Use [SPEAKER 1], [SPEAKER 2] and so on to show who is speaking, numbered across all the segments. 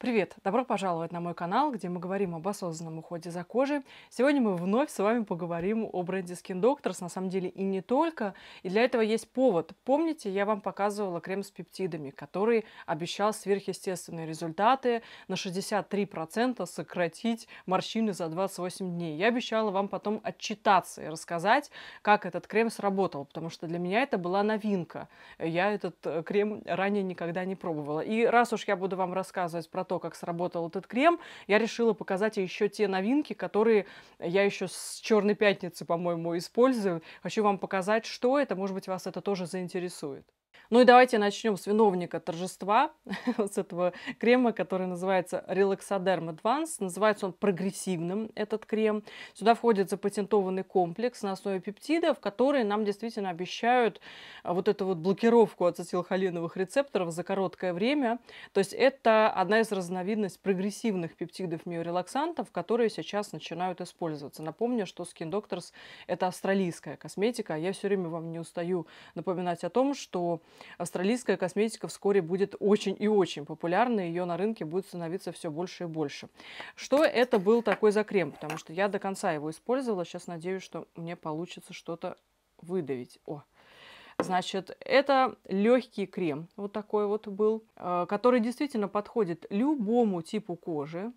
[SPEAKER 1] Привет! Добро пожаловать на мой канал, где мы говорим об осознанном уходе за кожей. Сегодня мы вновь с вами поговорим о бренде Skin Doctors, на самом деле и не только. И для этого есть повод. Помните, я вам показывала крем с пептидами, который обещал сверхъестественные результаты на 63% сократить морщины за 28 дней. Я обещала вам потом отчитаться и рассказать, как этот крем сработал, потому что для меня это была новинка. Я этот э, крем ранее никогда не пробовала. И раз уж я буду вам рассказывать про то, как сработал этот крем, я решила показать еще те новинки, которые я еще с Черной пятницы, по-моему, использую. Хочу вам показать, что это, может быть, вас это тоже заинтересует. Ну и давайте начнем с виновника торжества, вот с этого крема, который называется Relaxaderm Advance. Называется он прогрессивным, этот крем. Сюда входит запатентованный комплекс на основе пептидов, которые нам действительно обещают а, вот эту вот блокировку ацетилхолиновых рецепторов за короткое время. То есть это одна из разновидностей прогрессивных пептидов миорелаксантов, которые сейчас начинают использоваться. Напомню, что Skin Doctors – это австралийская косметика. Я все время вам не устаю напоминать о том, что австралийская косметика вскоре будет очень и очень популярна, ее на рынке будет становиться все больше и больше. Что это был такой за крем? Потому что я до конца его использовала, сейчас надеюсь, что мне получится что-то выдавить. О, Значит, это легкий крем, вот такой вот был, э, который действительно подходит любому типу кожи.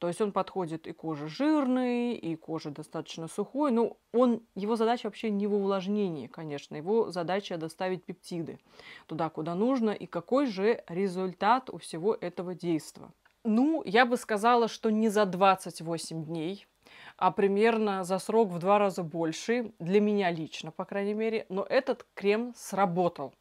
[SPEAKER 1] То есть он подходит и коже жирной, и коже достаточно сухой. Ну, он, его задача вообще не в увлажнении, конечно. Его задача доставить пептиды туда, куда нужно. И какой же результат у всего этого действия? Ну, я бы сказала, что не за 28 дней, а примерно за срок в два раза больше, для меня лично, по крайней мере, но этот крем сработал.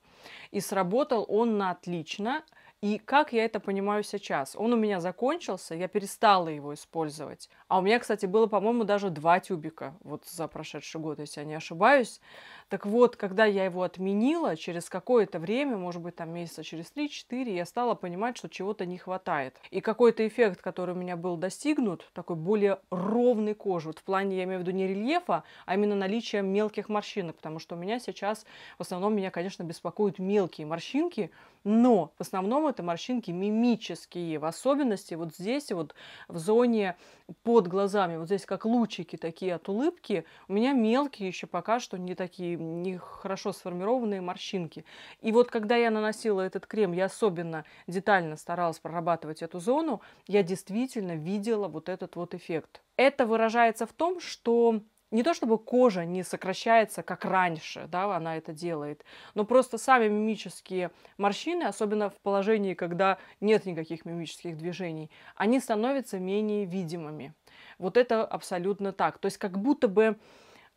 [SPEAKER 1] И сработал он на отлично. И как я это понимаю сейчас? Он у меня закончился, я перестала его использовать. А у меня, кстати, было, по-моему, даже два тюбика вот за прошедший год, если я не ошибаюсь. Так вот, когда я его отменила, через какое-то время, может быть, там месяца через 3-4, я стала понимать, что чего-то не хватает. И какой-то эффект, который у меня был достигнут, такой более ровный кожи, вот в плане, я имею в виду не рельефа, а именно наличия мелких морщинок, потому что у меня сейчас, в основном, меня, конечно, беспокоят мелкие морщинки, но в основном это морщинки мимические, в особенности вот здесь, вот в зоне под глазами, вот здесь как лучики такие от улыбки, у меня мелкие еще пока что не такие, не хорошо сформированные морщинки. И вот когда я наносила этот крем, я особенно детально старалась прорабатывать эту зону, я действительно видела вот этот вот эффект. Это выражается в том, что не то чтобы кожа не сокращается, как раньше, да, она это делает, но просто сами мимические морщины, особенно в положении, когда нет никаких мимических движений, они становятся менее видимыми. Вот это абсолютно так. То есть как будто бы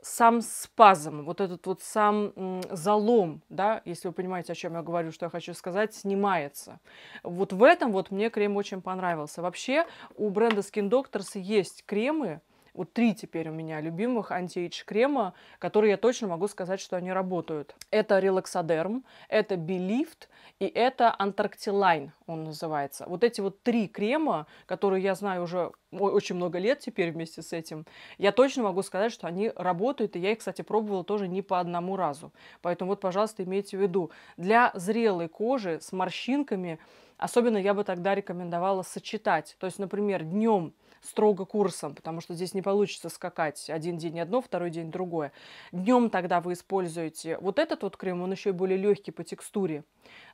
[SPEAKER 1] сам спазм, вот этот вот сам залом, да, если вы понимаете, о чем я говорю, что я хочу сказать, снимается. Вот в этом вот мне крем очень понравился. Вообще у бренда Skin Doctors есть кремы, вот три теперь у меня любимых антиэйдж крема, которые я точно могу сказать, что они работают. Это релаксодерм, это Белифт и это Антарктилайн он называется. Вот эти вот три крема, которые я знаю уже очень много лет теперь вместе с этим, я точно могу сказать, что они работают, и я их, кстати, пробовала тоже не по одному разу. Поэтому вот, пожалуйста, имейте в виду. Для зрелой кожи с морщинками особенно я бы тогда рекомендовала сочетать. То есть, например, днем строго курсом, потому что здесь не получится скакать один день одно, второй день другое. Днем тогда вы используете вот этот вот крем, он еще и более легкий по текстуре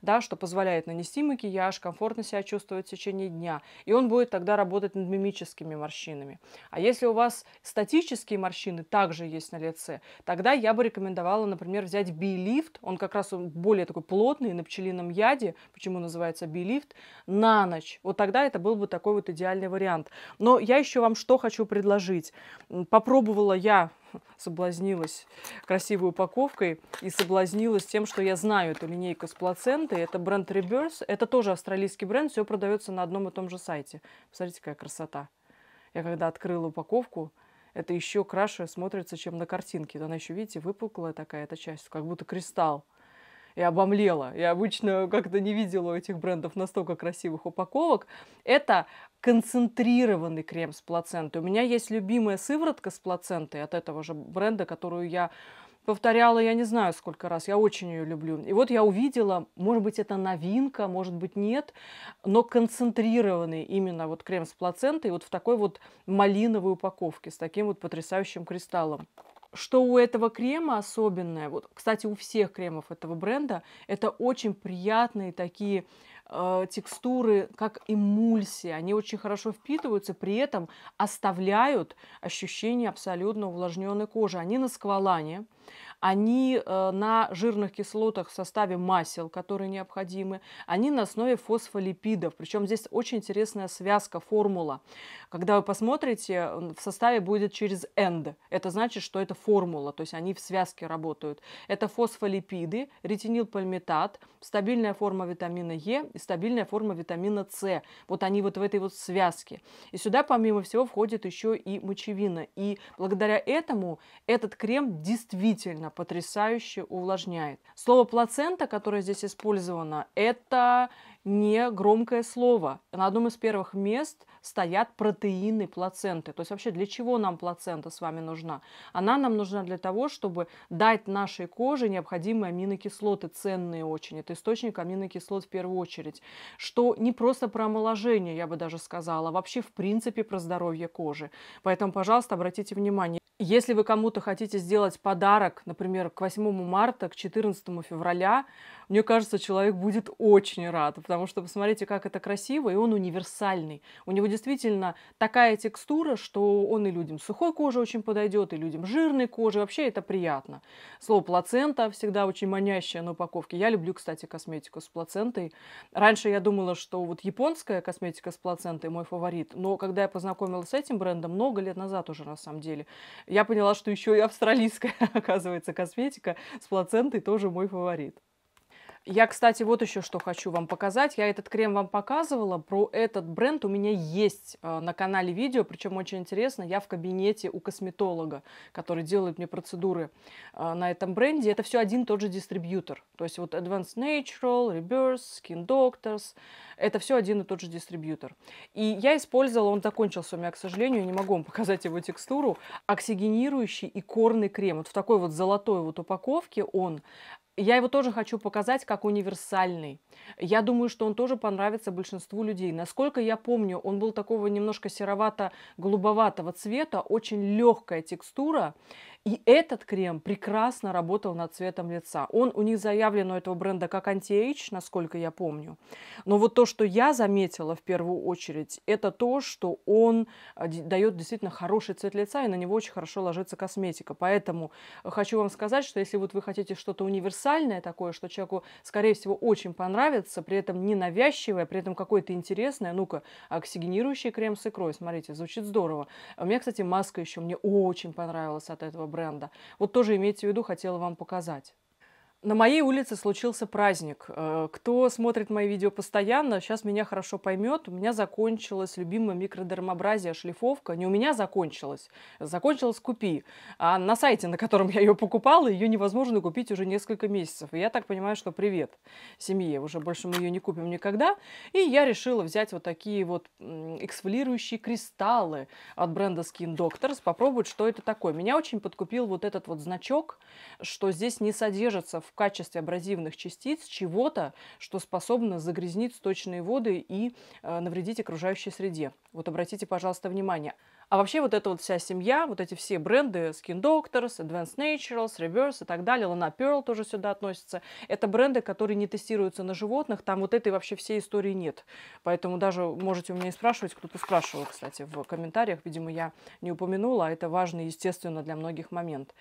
[SPEAKER 1] да, что позволяет нанести макияж, комфортно себя чувствовать в течение дня. И он будет тогда работать над мимическими морщинами. А если у вас статические морщины также есть на лице, тогда я бы рекомендовала, например, взять B-лифт, он как раз более такой плотный, на пчелином яде, почему называется B-лифт, на ночь. Вот тогда это был бы такой вот идеальный вариант. Но я еще вам что хочу предложить. Попробовала я соблазнилась красивой упаковкой и соблазнилась тем, что я знаю эту линейку с плаценты. Это бренд Rebirth. Это тоже австралийский бренд. Все продается на одном и том же сайте. Посмотрите, какая красота. Я когда открыла упаковку, это еще краше смотрится, чем на картинке. Она еще, видите, выпуклая такая эта часть, как будто кристалл и обомлела. Я обычно как-то не видела у этих брендов настолько красивых упаковок. Это концентрированный крем с плацентой. У меня есть любимая сыворотка с плацентой от этого же бренда, которую я повторяла, я не знаю сколько раз, я очень ее люблю. И вот я увидела, может быть, это новинка, может быть, нет, но концентрированный именно вот крем с плацентой вот в такой вот малиновой упаковке с таким вот потрясающим кристаллом что у этого крема особенное, вот, кстати, у всех кремов этого бренда, это очень приятные такие э, текстуры, как эмульсия. Они очень хорошо впитываются, при этом оставляют ощущение абсолютно увлажненной кожи. Они на сквалане, они э, на жирных кислотах в составе масел, которые необходимы, они на основе фосфолипидов. Причем здесь очень интересная связка, формула. Когда вы посмотрите, в составе будет через end. Это значит, что это формула, то есть они в связке работают. Это фосфолипиды, ретинилпальмитат, стабильная форма витамина Е и стабильная форма витамина С. Вот они вот в этой вот связке. И сюда, помимо всего, входит еще и мочевина. И благодаря этому этот крем действительно действительно потрясающе увлажняет. Слово «плацента», которое здесь использовано, это не громкое слово. На одном из первых мест стоят протеины плаценты. То есть вообще для чего нам плацента с вами нужна? Она нам нужна для того, чтобы дать нашей коже необходимые аминокислоты, ценные очень. Это источник аминокислот в первую очередь. Что не просто про омоложение, я бы даже сказала, а вообще в принципе про здоровье кожи. Поэтому, пожалуйста, обратите внимание, если вы кому-то хотите сделать подарок, например, к 8 марта, к 14 февраля, мне кажется, человек будет очень рад, потому что посмотрите, как это красиво, и он универсальный. У него действительно такая текстура, что он и людям сухой кожи очень подойдет, и людям жирной кожи. Вообще это приятно. Слово плацента всегда очень манящее на упаковке. Я люблю, кстати, косметику с плацентой. Раньше я думала, что вот японская косметика с плацентой мой фаворит, но когда я познакомилась с этим брендом много лет назад уже на самом деле, я поняла, что еще и австралийская, оказывается, косметика с плацентой тоже мой фаворит. Я, кстати, вот еще что хочу вам показать. Я этот крем вам показывала. Про этот бренд у меня есть э, на канале видео, причем очень интересно. Я в кабинете у косметолога, который делает мне процедуры э, на этом бренде. Это все один тот же дистрибьютор. То есть вот Advanced Natural, Rebirth, Skin Doctors – это все один и тот же дистрибьютор. И я использовала, он закончился у меня, к сожалению, не могу вам показать его текстуру, оксигенирующий и корный крем. Вот в такой вот золотой вот упаковке он. Я его тоже хочу показать как универсальный. Я думаю, что он тоже понравится большинству людей. Насколько я помню, он был такого немножко серовато-голубоватого цвета, очень легкая текстура. И этот крем прекрасно работал над цветом лица. Он у них заявлен у этого бренда как антиэйдж, насколько я помню. Но вот то, что я заметила в первую очередь, это то, что он э, дает действительно хороший цвет лица, и на него очень хорошо ложится косметика. Поэтому э, хочу вам сказать, что если вот вы хотите что-то универсальное такое, что человеку, скорее всего, очень понравится, при этом ненавязчивое, при этом какое-то интересное, ну-ка, оксигенирующий крем с икрой, смотрите, звучит здорово. А у меня, кстати, маска еще мне очень понравилась от этого бренда бренда. Вот тоже имейте в виду, хотела вам показать. На моей улице случился праздник. Э, кто смотрит мои видео постоянно, сейчас меня хорошо поймет. У меня закончилась любимая микродермобразия шлифовка. Не у меня закончилась, закончилась купи. А на сайте, на котором я ее покупала, ее невозможно купить уже несколько месяцев. И я так понимаю, что привет семье, уже больше мы ее не купим никогда. И я решила взять вот такие вот эксфолирующие кристаллы от бренда Skin Doctors, попробовать, что это такое. Меня очень подкупил вот этот вот значок, что здесь не содержится в качестве абразивных частиц чего-то, что способно загрязнить сточные воды и э, навредить окружающей среде. Вот обратите, пожалуйста, внимание. А вообще вот эта вот вся семья, вот эти все бренды Skin Doctors, Advanced Naturals, Reverse и так далее, Lana Pearl тоже сюда относится. Это бренды, которые не тестируются на животных, там вот этой вообще всей истории нет. Поэтому даже можете у меня и спрашивать, кто-то спрашивал, кстати, в комментариях, видимо, я не упомянула, а это важный, естественно, для многих момент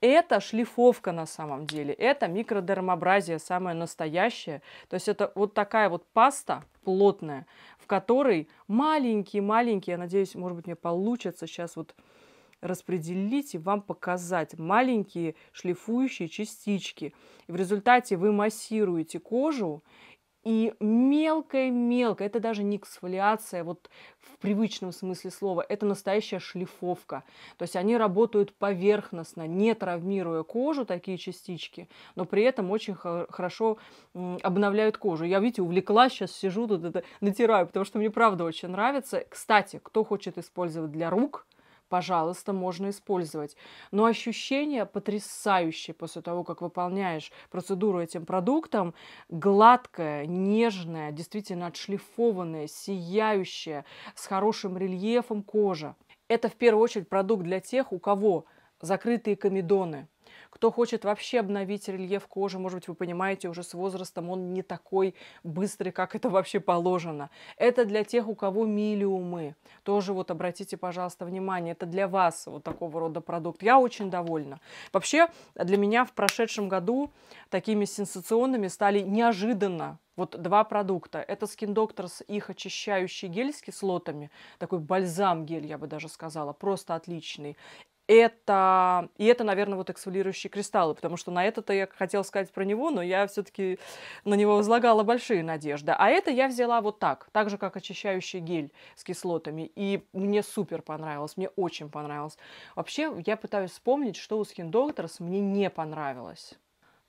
[SPEAKER 1] это шлифовка на самом деле, это микродермобразие самое настоящее. То есть это вот такая вот паста плотная, в которой маленькие-маленькие, я надеюсь, может быть, мне получится сейчас вот распределить и вам показать маленькие шлифующие частички. И в результате вы массируете кожу, и мелкая, мелкая. это даже не эксфолиация, вот в привычном смысле слова, это настоящая шлифовка. То есть они работают поверхностно, не травмируя кожу, такие частички, но при этом очень хорошо обновляют кожу. Я, видите, увлеклась, сейчас сижу тут это натираю, потому что мне правда очень нравится. Кстати, кто хочет использовать для рук – пожалуйста, можно использовать. Но ощущение потрясающее после того, как выполняешь процедуру этим продуктом, гладкое, нежное, действительно отшлифованное, сияющее, с хорошим рельефом кожа. Это в первую очередь продукт для тех, у кого закрытые комедоны – кто хочет вообще обновить рельеф кожи, может быть, вы понимаете, уже с возрастом он не такой быстрый, как это вообще положено. Это для тех, у кого милиумы. Тоже вот обратите, пожалуйста, внимание, это для вас вот такого рода продукт. Я очень довольна. Вообще, для меня в прошедшем году такими сенсационными стали неожиданно вот два продукта. Это Skin Doctors, их очищающий гель с кислотами, такой бальзам гель, я бы даже сказала, просто отличный это, и это, наверное, вот эксфолирующие кристаллы, потому что на это-то я хотела сказать про него, но я все-таки на него возлагала большие надежды. А это я взяла вот так, так же, как очищающий гель с кислотами. И мне супер понравилось, мне очень понравилось. Вообще, я пытаюсь вспомнить, что у Skin Doctors мне не понравилось.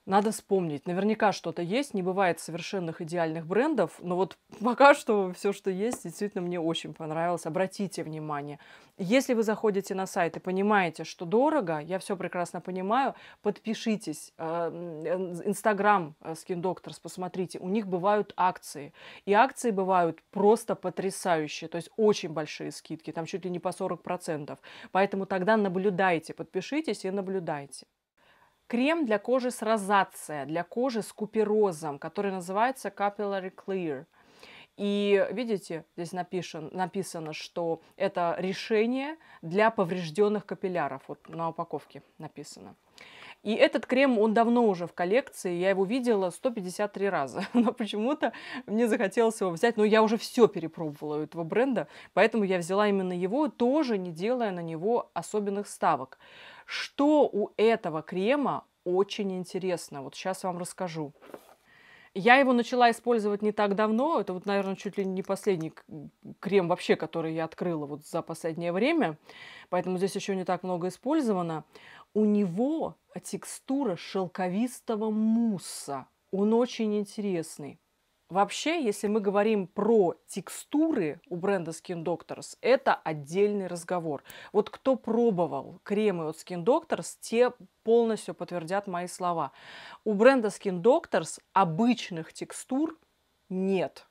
[SPEAKER 1] Надо вспомнить. Наверняка что-то есть. Не бывает совершенных идеальных брендов. Но вот пока что все, что есть, действительно мне очень понравилось. Обратите внимание. Если вы заходите на сайт и понимаете, что дорого, я все прекрасно понимаю, подпишитесь. Э, э, Инстаграм э, Skin Doctors, посмотрите. У них бывают акции. И акции бывают просто потрясающие. То есть очень большие скидки. Там чуть ли не по 40%. Поэтому тогда наблюдайте. Подпишитесь и наблюдайте крем для кожи с розация, для кожи с куперозом, который называется Capillary Clear. И видите, здесь напишен, написано, что это решение для поврежденных капилляров. Вот на упаковке написано. И этот крем, он давно уже в коллекции, я его видела 153 раза, но почему-то мне захотелось его взять, но я уже все перепробовала у этого бренда, поэтому я взяла именно его, тоже не делая на него особенных ставок. Что у этого крема очень интересно? Вот сейчас вам расскажу. Я его начала использовать не так давно. Это вот, наверное, чуть ли не последний крем вообще, который я открыла вот за последнее время. Поэтому здесь еще не так много использовано. У него текстура шелковистого мусса. Он очень интересный. Вообще, если мы говорим про текстуры у бренда Skin Doctors, это отдельный разговор. Вот кто пробовал кремы от Skin Doctors, те полностью подтвердят мои слова. У бренда Skin Doctors обычных текстур нет –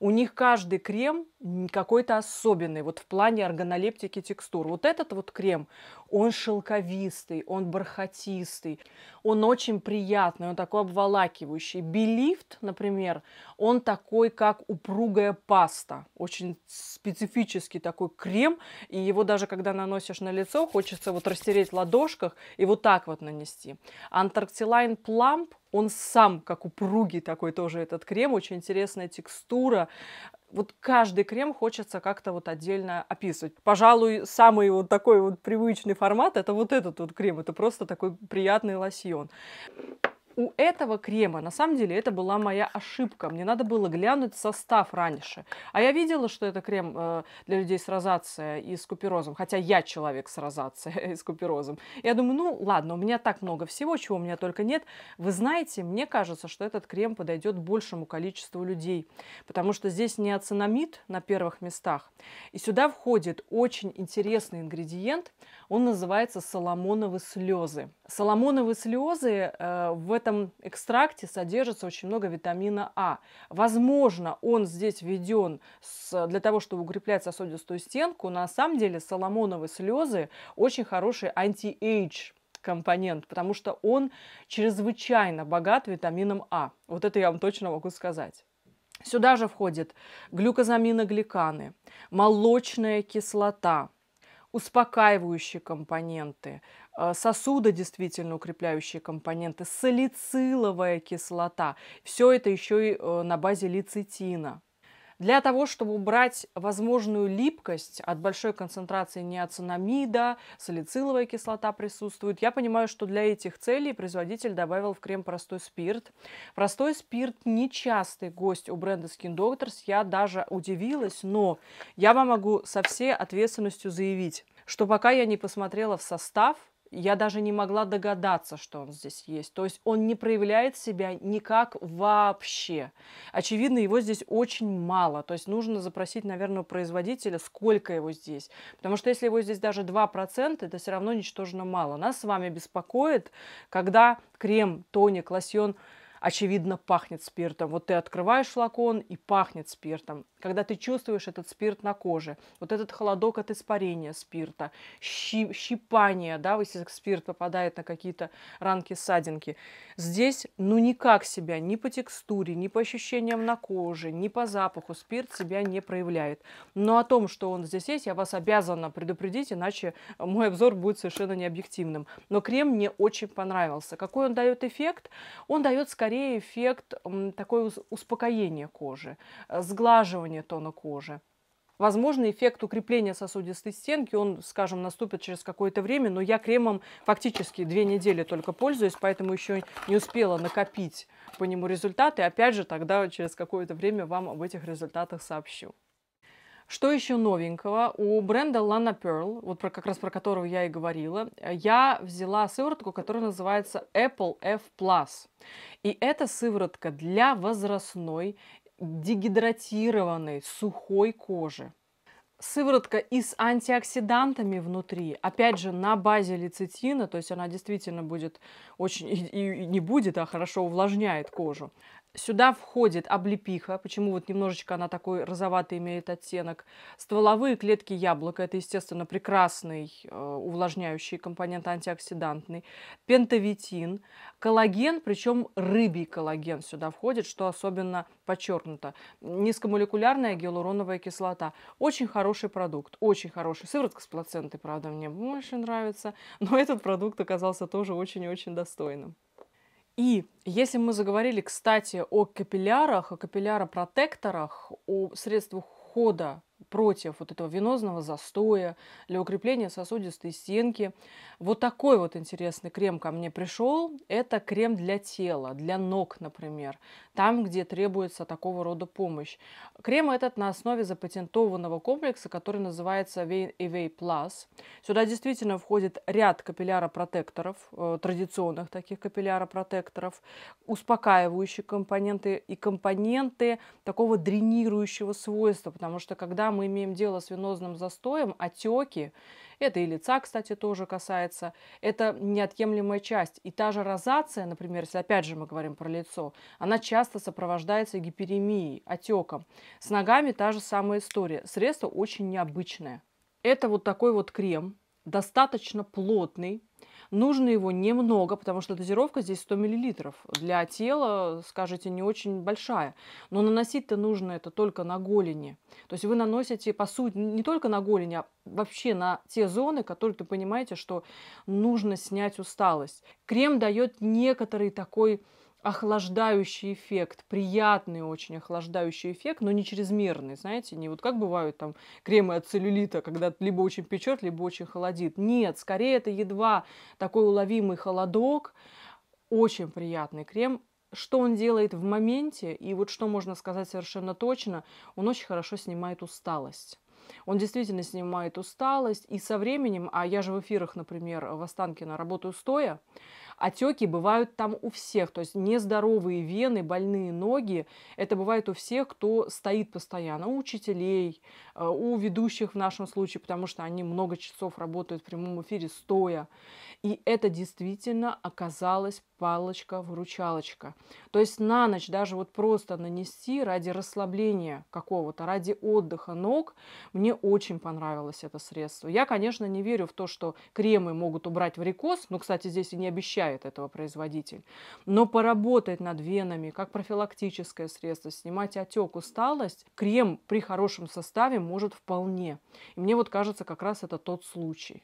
[SPEAKER 1] у них каждый крем какой-то особенный, вот в плане органолептики текстур. Вот этот вот крем, он шелковистый, он бархатистый, он очень приятный, он такой обволакивающий. Белифт, например, он такой, как упругая паста. Очень специфический такой крем, и его даже когда наносишь на лицо, хочется вот растереть в ладошках и вот так вот нанести. Антарктилайн Пламп он сам, как упругий такой тоже этот крем, очень интересная текстура. Вот каждый крем хочется как-то вот отдельно описывать. Пожалуй, самый вот такой вот привычный формат – это вот этот вот крем. Это просто такой приятный лосьон у этого крема, на самом деле, это была моя ошибка. Мне надо было глянуть состав раньше. А я видела, что это крем э, для людей с розацией и с куперозом. Хотя я человек с розацией и с куперозом. Я думаю, ну ладно, у меня так много всего, чего у меня только нет. Вы знаете, мне кажется, что этот крем подойдет большему количеству людей. Потому что здесь неоцинамид на первых местах. И сюда входит очень интересный ингредиент. Он называется соломоновы слезы. Соломоновые слезы э, в этом экстракте содержится очень много витамина А. Возможно, он здесь введен с, для того, чтобы укреплять сосудистую стенку. На самом деле соломоновые слезы очень хороший антиэйдж компонент, потому что он чрезвычайно богат витамином А. Вот это я вам точно могу сказать. Сюда же входят глюкозаминогликаны, молочная кислота – успокаивающие компоненты, э, действительно укрепляющие компоненты, салициловая кислота. Все это еще и э, на базе лецитина. Для того, чтобы убрать возможную липкость от большой концентрации неоцинамида, салициловая кислота присутствует. Я понимаю, что для этих целей производитель добавил в крем простой спирт. Простой спирт нечастый гость у бренда Skin Doctors. Я даже удивилась, но я вам могу со всей ответственностью заявить, что пока я не посмотрела в состав, я даже не могла догадаться, что он здесь есть. То есть он не проявляет себя никак вообще. Очевидно, его здесь очень мало. То есть нужно запросить, наверное, у производителя, сколько его здесь. Потому что если его здесь даже 2%, это все равно ничтожно мало. Нас с вами беспокоит, когда крем, тоник, лосьон очевидно пахнет спиртом. Вот ты открываешь флакон и пахнет спиртом когда ты чувствуешь этот спирт на коже, вот этот холодок от испарения спирта, щи, щипание, да, если спирт попадает на какие-то ранки, ссадинки. Здесь, ну, никак себя ни по текстуре, ни по ощущениям на коже, ни по запаху спирт себя не проявляет. Но о том, что он здесь есть, я вас обязана предупредить, иначе мой обзор будет совершенно необъективным. Но крем мне очень понравился. Какой он дает эффект? Он дает скорее эффект такое успокоение кожи, э, сглаживание поддерживания тона кожи. Возможно, эффект укрепления сосудистой стенки, он, скажем, наступит через какое-то время, но я кремом фактически две недели только пользуюсь, поэтому еще не успела накопить по нему результаты. Опять же, тогда через какое-то время вам об этих результатах сообщу. Что еще новенького? У бренда Lana Pearl, вот про, как раз про которого я и говорила, я взяла сыворотку, которая называется Apple F+. И это сыворотка для возрастной дегидратированной, сухой кожи. Сыворотка и с антиоксидантами внутри, опять же, на базе лецитина, то есть она действительно будет очень, и, и не будет, а хорошо увлажняет кожу. Сюда входит облепиха, почему вот немножечко она такой розоватый имеет оттенок. Стволовые клетки яблока, это, естественно, прекрасный э, увлажняющий компонент, антиоксидантный. Пентовитин, коллаген, причем рыбий коллаген сюда входит, что особенно подчеркнуто. Низкомолекулярная гиалуроновая кислота. Очень хороший продукт, очень хороший. Сыворотка с плацентой, правда, мне больше нравится, но этот продукт оказался тоже очень очень достойным. И если мы заговорили, кстати, о капиллярах, о капилляропротекторах, о средствах ухода против вот этого венозного застоя, для укрепления сосудистой стенки. Вот такой вот интересный крем ко мне пришел. Это крем для тела, для ног, например, там, где требуется такого рода помощь. Крем этот на основе запатентованного комплекса, который называется Vein Evay Plus. Сюда действительно входит ряд капилляропротекторов, э, традиционных таких капилляропротекторов, успокаивающие компоненты и компоненты такого дренирующего свойства, потому что когда мы имеем дело с венозным застоем, отеки, это и лица, кстати, тоже касается, это неотъемлемая часть. И та же розация, например, если опять же мы говорим про лицо, она часто сопровождается гиперемией, отеком. С ногами та же самая история. Средство очень необычное. Это вот такой вот крем, достаточно плотный, Нужно его немного, потому что дозировка здесь 100 мл. Для тела, скажете, не очень большая. Но наносить-то нужно это только на голени. То есть вы наносите, по сути, не только на голени, а вообще на те зоны, которые ты понимаете, что нужно снять усталость. Крем дает некоторый такой охлаждающий эффект, приятный очень охлаждающий эффект, но не чрезмерный, знаете, не вот как бывают там кремы от целлюлита, когда либо очень печет, либо очень холодит. Нет, скорее это едва такой уловимый холодок, очень приятный крем, что он делает в моменте, и вот что можно сказать совершенно точно, он очень хорошо снимает усталость. Он действительно снимает усталость, и со временем, а я же в эфирах, например, в Останкино работаю стоя, Отеки бывают там у всех, то есть нездоровые вены, больные ноги, это бывает у всех, кто стоит постоянно, у учителей, э, у ведущих в нашем случае, потому что они много часов работают в прямом эфире стоя. И это действительно оказалось палочка-выручалочка. То есть на ночь даже вот просто нанести ради расслабления какого-то, ради отдыха ног, мне очень понравилось это средство. Я, конечно, не верю в то, что кремы могут убрать варикоз, но, кстати, здесь и не обещаю, ожидает этого производитель. Но поработать над венами, как профилактическое средство, снимать отек, усталость, крем при хорошем составе может вполне. И мне вот кажется, как раз это тот случай.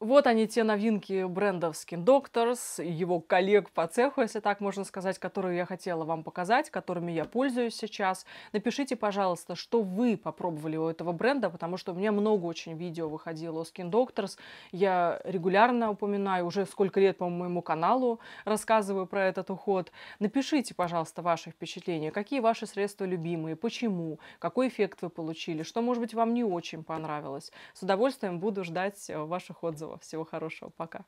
[SPEAKER 1] Вот они, те новинки бренда Skin Doctors, его коллег по цеху, если так можно сказать, которые я хотела вам показать, которыми я пользуюсь сейчас. Напишите, пожалуйста, что вы попробовали у этого бренда, потому что у меня много очень видео выходило у Skin Doctors. Я регулярно упоминаю, уже сколько лет по моему каналу рассказываю про этот уход. Напишите, пожалуйста, ваши впечатления, какие ваши средства любимые, почему, какой эффект вы получили, что, может быть, вам не очень понравилось. С удовольствием буду ждать э, ваших отзывов отзывов. Всего хорошего, пока.